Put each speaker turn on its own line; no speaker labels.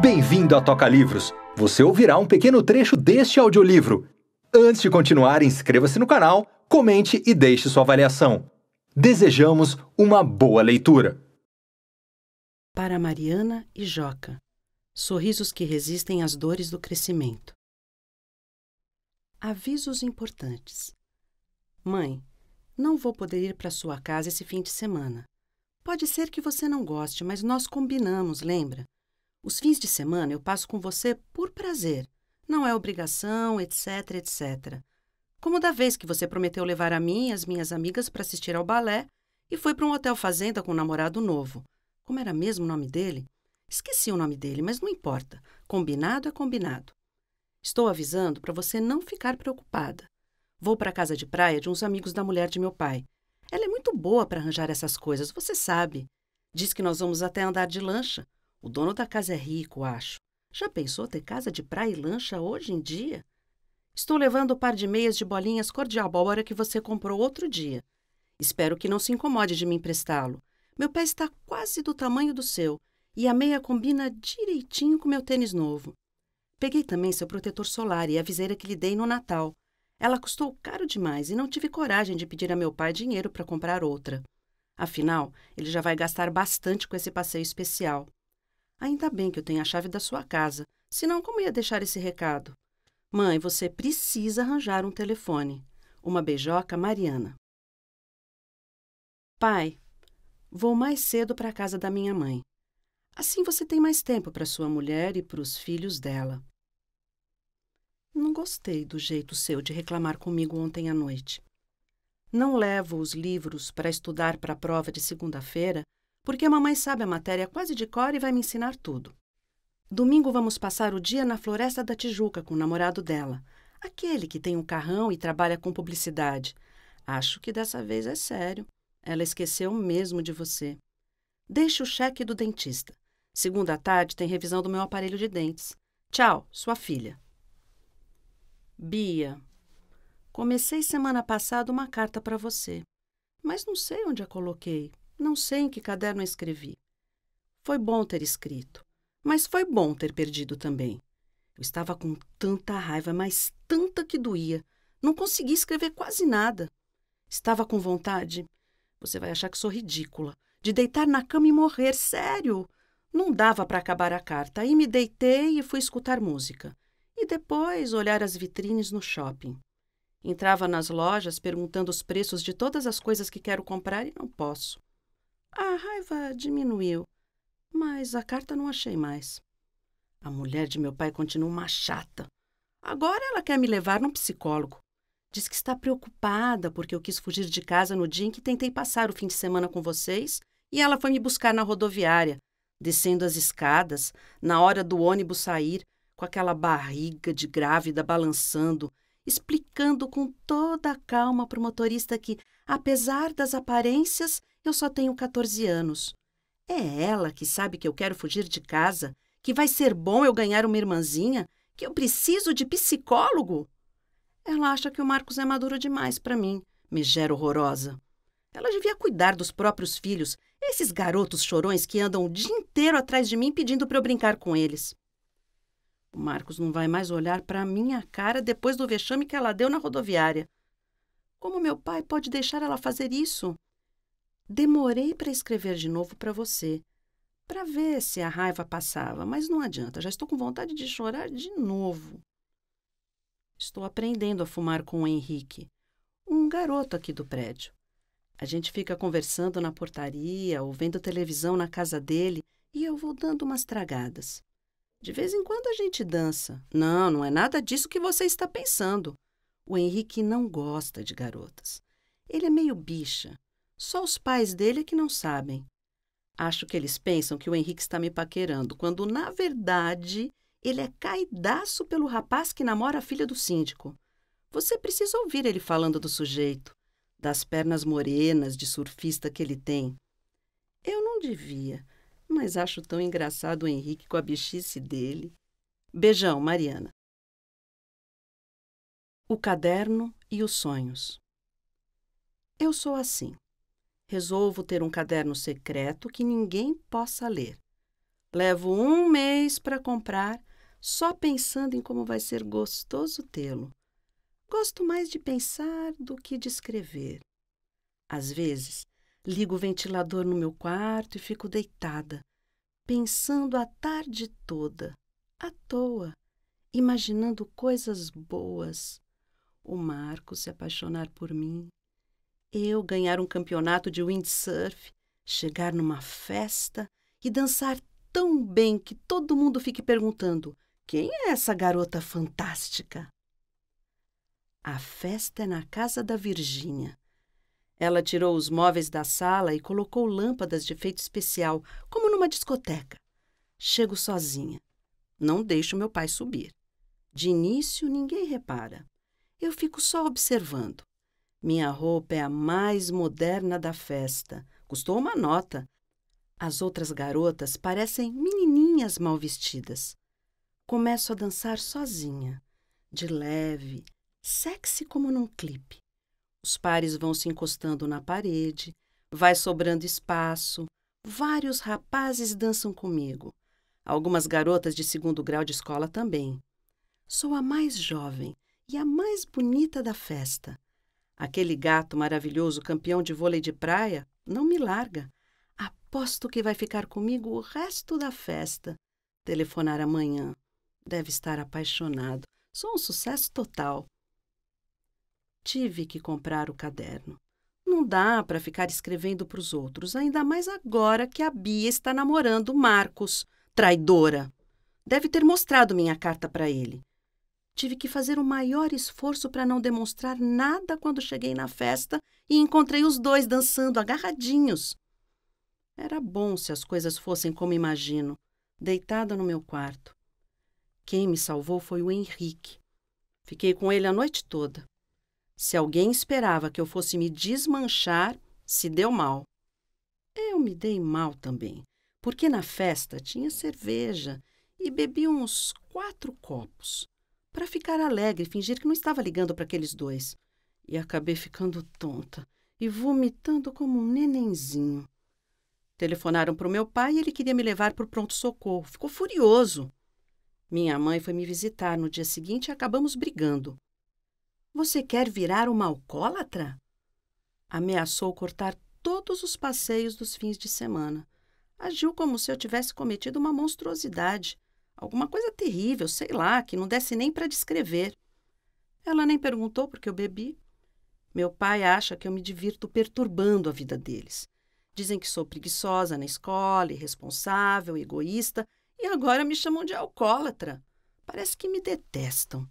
Bem-vindo à Toca Livros. Você ouvirá um pequeno trecho deste audiolivro. Antes de continuar, inscreva-se no canal, comente e deixe sua avaliação. Desejamos uma boa leitura. Para Mariana e Joca. Sorrisos que resistem às dores do crescimento. Avisos importantes. Mãe, não vou poder ir para sua casa esse fim de semana. Pode ser que você não goste, mas nós combinamos, lembra? Os fins de semana eu passo com você por prazer. Não é obrigação, etc, etc. Como da vez que você prometeu levar a mim e as minhas amigas para assistir ao balé e foi para um hotel fazenda com um namorado novo. Como era mesmo o nome dele? Esqueci o nome dele, mas não importa. Combinado é combinado. Estou avisando para você não ficar preocupada. Vou para a casa de praia de uns amigos da mulher de meu pai. Ela é muito boa para arranjar essas coisas, você sabe. Diz que nós vamos até andar de lancha. O dono da casa é rico, acho. Já pensou ter casa de praia e lancha hoje em dia? Estou levando o um par de meias de bolinhas cor de abóbora que você comprou outro dia. Espero que não se incomode de me emprestá-lo. Meu pé está quase do tamanho do seu e a meia combina direitinho com meu tênis novo. Peguei também seu protetor solar e a viseira que lhe dei no Natal. Ela custou caro demais e não tive coragem de pedir a meu pai dinheiro para comprar outra. Afinal, ele já vai gastar bastante com esse passeio especial. Ainda bem que eu tenho a chave da sua casa, senão como ia deixar esse recado? Mãe, você precisa arranjar um telefone. Uma beijoca, Mariana. Pai, vou mais cedo para a casa da minha mãe. Assim você tem mais tempo para sua mulher e para os filhos dela. Não gostei do jeito seu de reclamar comigo ontem à noite. Não levo os livros para estudar para a prova de segunda-feira porque a mamãe sabe a matéria quase de cor e vai me ensinar tudo. Domingo vamos passar o dia na Floresta da Tijuca com o namorado dela, aquele que tem um carrão e trabalha com publicidade. Acho que dessa vez é sério. Ela esqueceu mesmo de você. Deixe o cheque do dentista. Segunda tarde tem revisão do meu aparelho de dentes. Tchau, sua filha. Bia, comecei semana passada uma carta para você, mas não sei onde a coloquei. Não sei em que caderno escrevi. Foi bom ter escrito, mas foi bom ter perdido também. Eu estava com tanta raiva, mas tanta que doía. Não conseguia escrever quase nada. Estava com vontade. Você vai achar que sou ridícula. De deitar na cama e morrer, sério. Não dava para acabar a carta. Aí me deitei e fui escutar música. E depois olhar as vitrines no shopping. Entrava nas lojas perguntando os preços de todas as coisas que quero comprar e não posso. A raiva diminuiu, mas a carta não achei mais. A mulher de meu pai continua uma chata. Agora ela quer me levar num psicólogo. Diz que está preocupada porque eu quis fugir de casa no dia em que tentei passar o fim de semana com vocês e ela foi me buscar na rodoviária, descendo as escadas, na hora do ônibus sair, com aquela barriga de grávida balançando, explicando com toda a calma para o motorista que, apesar das aparências, eu só tenho 14 anos. É ela que sabe que eu quero fugir de casa, que vai ser bom eu ganhar uma irmãzinha, que eu preciso de psicólogo. Ela acha que o Marcos é maduro demais para mim, me gera horrorosa. Ela devia cuidar dos próprios filhos, esses garotos chorões que andam o dia inteiro atrás de mim pedindo para eu brincar com eles. O Marcos não vai mais olhar para a minha cara depois do vexame que ela deu na rodoviária. Como meu pai pode deixar ela fazer isso? Demorei para escrever de novo para você, para ver se a raiva passava, mas não adianta, já estou com vontade de chorar de novo. Estou aprendendo a fumar com o Henrique, um garoto aqui do prédio. A gente fica conversando na portaria ou vendo televisão na casa dele e eu vou dando umas tragadas. De vez em quando a gente dança. Não, não é nada disso que você está pensando. O Henrique não gosta de garotas. Ele é meio bicha. Só os pais dele é que não sabem. Acho que eles pensam que o Henrique está me paquerando, quando, na verdade, ele é caidaço pelo rapaz que namora a filha do síndico. Você precisa ouvir ele falando do sujeito, das pernas morenas de surfista que ele tem. Eu não devia, mas acho tão engraçado o Henrique com a bichice dele. Beijão, Mariana. O caderno e os sonhos. Eu sou assim. Resolvo ter um caderno secreto que ninguém possa ler. Levo um mês para comprar, só pensando em como vai ser gostoso tê-lo. Gosto mais de pensar do que de escrever. Às vezes, Ligo o ventilador no meu quarto e fico deitada, pensando a tarde toda, à toa, imaginando coisas boas. O Marco se apaixonar por mim, eu ganhar um campeonato de windsurf, chegar numa festa e dançar tão bem que todo mundo fique perguntando: quem é essa garota fantástica? A festa é na casa da Virgínia. Ela tirou os móveis da sala e colocou lâmpadas de efeito especial, como numa discoteca. Chego sozinha. Não deixo meu pai subir. De início, ninguém repara. Eu fico só observando. Minha roupa é a mais moderna da festa. Custou uma nota. As outras garotas parecem menininhas mal vestidas. Começo a dançar sozinha, de leve, sexy como num clipe. Os pares vão se encostando na parede, vai sobrando espaço. Vários rapazes dançam comigo. Algumas garotas de segundo grau de escola também. Sou a mais jovem e a mais bonita da festa. Aquele gato maravilhoso campeão de vôlei de praia não me larga. Aposto que vai ficar comigo o resto da festa. Telefonar amanhã. Deve estar apaixonado. Sou um sucesso total tive que comprar o caderno. Não dá para ficar escrevendo para os outros, ainda mais agora que a Bia está namorando Marcos, traidora. Deve ter mostrado minha carta para ele. Tive que fazer o maior esforço para não demonstrar nada quando cheguei na festa e encontrei os dois dançando agarradinhos. Era bom se as coisas fossem como imagino, deitada no meu quarto. Quem me salvou foi o Henrique. Fiquei com ele a noite toda. Se alguém esperava que eu fosse me desmanchar, se deu mal. Eu me dei mal também, porque na festa tinha cerveja e bebi uns quatro copos, para ficar alegre e fingir que não estava ligando para aqueles dois. E acabei ficando tonta e vomitando como um nenenzinho. Telefonaram para o meu pai e ele queria me levar para o pronto-socorro. Ficou furioso. Minha mãe foi me visitar no dia seguinte e acabamos brigando. Você quer virar uma alcoólatra? Ameaçou cortar todos os passeios dos fins de semana. Agiu como se eu tivesse cometido uma monstruosidade, alguma coisa terrível, sei lá, que não desse nem para descrever. Ela nem perguntou por que eu bebi. Meu pai acha que eu me divirto perturbando a vida deles. Dizem que sou preguiçosa na escola, irresponsável, egoísta, e agora me chamam de alcoólatra. Parece que me detestam.